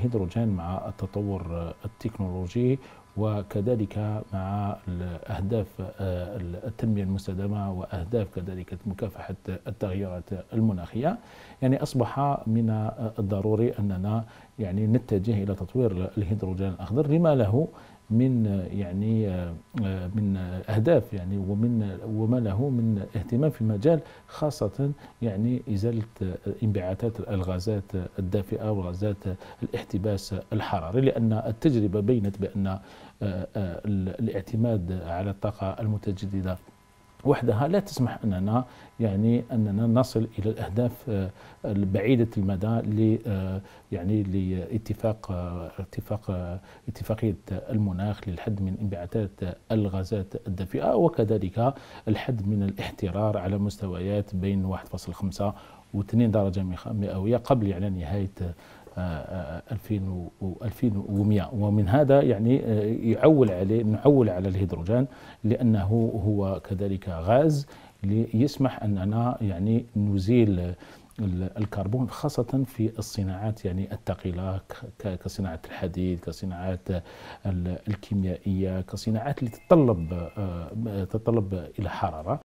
هيدروجين مع التطور التكنولوجي وكذلك مع أهداف آه، التنمية المستدامة وأهداف كذلك مكافحة التغيرات المناخية يعني أصبح من الضروري أننا يعني نتجه إلى تطوير الهيدروجين الأخضر لما له من يعني آه، آه، من اهداف يعني ومن وما له من اهتمام في المجال خاصه يعني ازاله انبعاثات الغازات الدافئه وغازات الاحتباس الحراري لان التجربه بينت بان الاعتماد على الطاقة المتجددة وحدها لا تسمح اننا يعني اننا نصل الى الاهداف آه، البعيده المدى ل آه، يعني لاتفاق آه، اتفاق اتفاقيه المناخ للحد من انبعاثات الغازات الدفيئه وكذلك الحد من الاحترار على مستويات بين 1.5 و2 درجه مئويه قبل يعني نهايه 2100 ومن هذا يعني آه، يعول عليه نعول على الهيدروجين لانه هو كذلك غاز ليسمح اننا يعني نزيل الكربون خاصة في الصناعات يعني الثقيلة كصناعة الحديد كصناعات الكيميائية كصناعات اللي تتطلب آه، تتطلب إلى حرارة